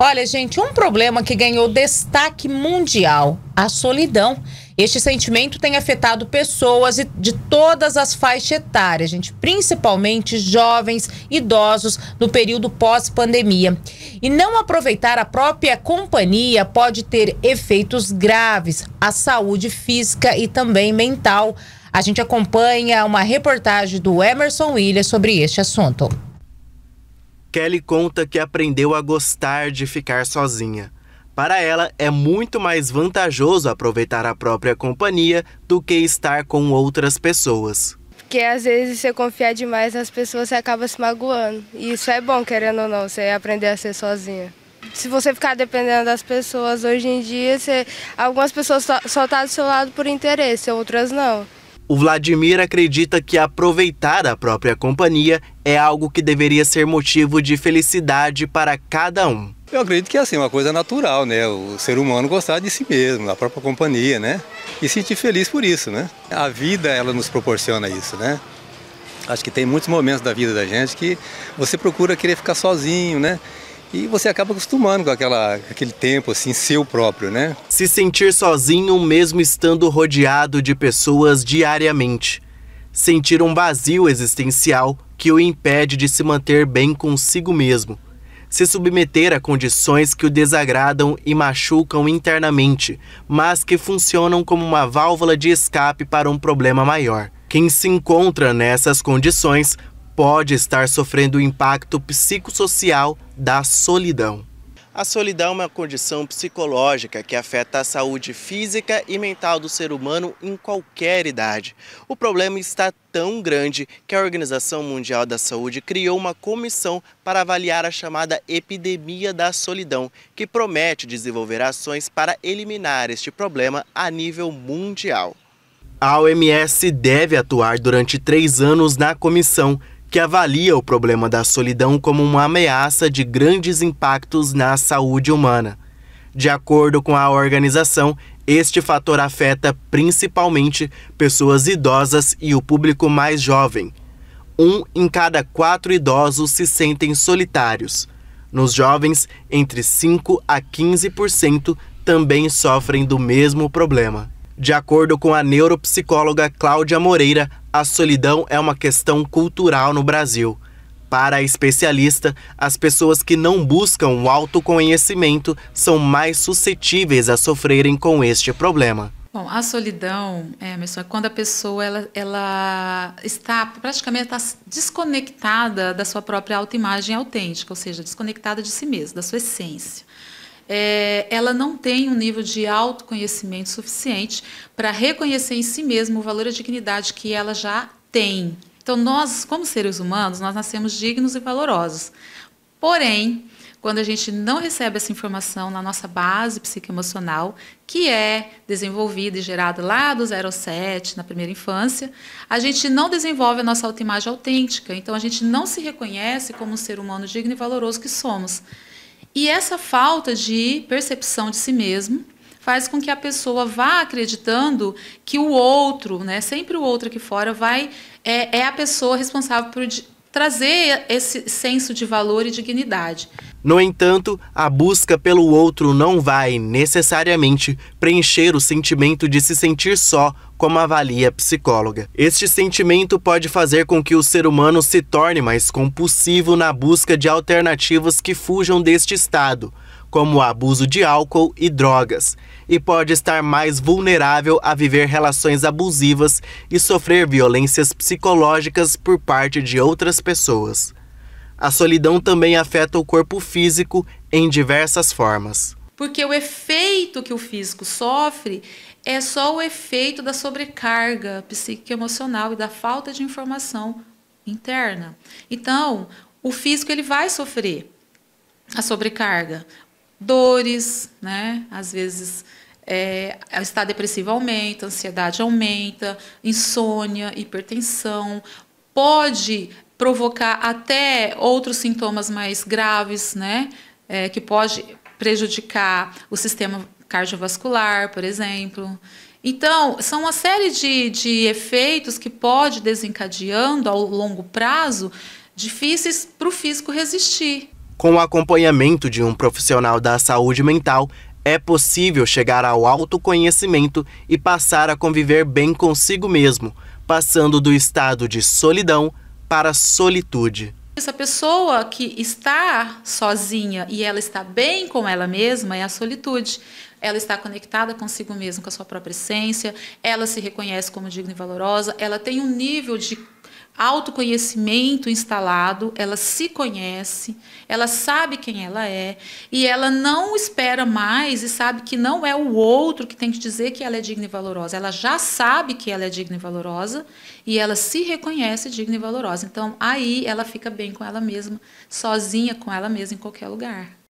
Olha, gente, um problema que ganhou destaque mundial: a solidão. Este sentimento tem afetado pessoas de todas as faixas etárias, gente, principalmente jovens, idosos, no período pós-pandemia. E não aproveitar a própria companhia pode ter efeitos graves à saúde física e também mental. A gente acompanha uma reportagem do Emerson Williams sobre este assunto. Kelly conta que aprendeu a gostar de ficar sozinha. Para ela, é muito mais vantajoso aproveitar a própria companhia do que estar com outras pessoas. Porque às vezes você confiar demais nas pessoas, você acaba se magoando. E isso é bom, querendo ou não, você aprender a ser sozinha. Se você ficar dependendo das pessoas hoje em dia, você... algumas pessoas só estão tá do seu lado por interesse, outras não. O Vladimir acredita que aproveitar a própria companhia é algo que deveria ser motivo de felicidade para cada um. Eu acredito que é assim, uma coisa natural, né? O ser humano gostar de si mesmo, da própria companhia, né? E sentir feliz por isso, né? A vida, ela nos proporciona isso, né? Acho que tem muitos momentos da vida da gente que você procura querer ficar sozinho, né? E você acaba acostumando com aquela, aquele tempo assim, seu próprio, né? Se sentir sozinho mesmo estando rodeado de pessoas diariamente. Sentir um vazio existencial que o impede de se manter bem consigo mesmo, se submeter a condições que o desagradam e machucam internamente, mas que funcionam como uma válvula de escape para um problema maior. Quem se encontra nessas condições pode estar sofrendo o impacto psicossocial da solidão. A solidão é uma condição psicológica que afeta a saúde física e mental do ser humano em qualquer idade. O problema está tão grande que a Organização Mundial da Saúde criou uma comissão para avaliar a chamada epidemia da solidão, que promete desenvolver ações para eliminar este problema a nível mundial. A OMS deve atuar durante três anos na comissão que avalia o problema da solidão como uma ameaça de grandes impactos na saúde humana. De acordo com a organização, este fator afeta principalmente pessoas idosas e o público mais jovem. Um em cada quatro idosos se sentem solitários. Nos jovens, entre 5 a 15% também sofrem do mesmo problema. De acordo com a neuropsicóloga Cláudia Moreira, a solidão é uma questão cultural no Brasil. Para a especialista, as pessoas que não buscam o autoconhecimento são mais suscetíveis a sofrerem com este problema. Bom, a solidão, Emerson, é quando a pessoa ela, ela está praticamente está desconectada da sua própria autoimagem autêntica, ou seja, desconectada de si mesma, da sua essência é, ela não tem um nível de autoconhecimento suficiente para reconhecer em si mesmo o valor e a dignidade que ela já tem. Então, nós, como seres humanos, nós nascemos dignos e valorosos. Porém, quando a gente não recebe essa informação na nossa base psicoemocional, que é desenvolvida e gerada lá do 07, na primeira infância, a gente não desenvolve a nossa autoimagem autêntica. Então, a gente não se reconhece como um ser humano digno e valoroso que somos. E essa falta de percepção de si mesmo faz com que a pessoa vá acreditando que o outro, né, sempre o outro aqui fora, vai é, é a pessoa responsável por trazer esse senso de valor e dignidade. No entanto, a busca pelo outro não vai, necessariamente, preencher o sentimento de se sentir só, como avalia a psicóloga. Este sentimento pode fazer com que o ser humano se torne mais compulsivo na busca de alternativas que fujam deste estado, como o abuso de álcool e drogas, e pode estar mais vulnerável a viver relações abusivas e sofrer violências psicológicas por parte de outras pessoas a solidão também afeta o corpo físico em diversas formas. Porque o efeito que o físico sofre é só o efeito da sobrecarga psicoemocional e da falta de informação interna. Então, o físico ele vai sofrer a sobrecarga, dores, né? Às vezes é, o estado depressivo aumenta, a ansiedade aumenta, insônia, hipertensão, pode provocar até outros sintomas mais graves, né? É, que pode prejudicar o sistema cardiovascular, por exemplo. Então, são uma série de, de efeitos que pode desencadeando ao longo prazo, difíceis para o físico resistir. Com o acompanhamento de um profissional da saúde mental, é possível chegar ao autoconhecimento e passar a conviver bem consigo mesmo, passando do estado de solidão para a solitude. Essa pessoa que está sozinha e ela está bem com ela mesma é a solitude. Ela está conectada consigo mesma, com a sua própria essência, ela se reconhece como digna e valorosa, ela tem um nível de autoconhecimento instalado, ela se conhece, ela sabe quem ela é e ela não espera mais e sabe que não é o outro que tem que dizer que ela é digna e valorosa. Ela já sabe que ela é digna e valorosa e ela se reconhece digna e valorosa. Então aí ela fica bem com ela mesma, sozinha com ela mesma em qualquer lugar.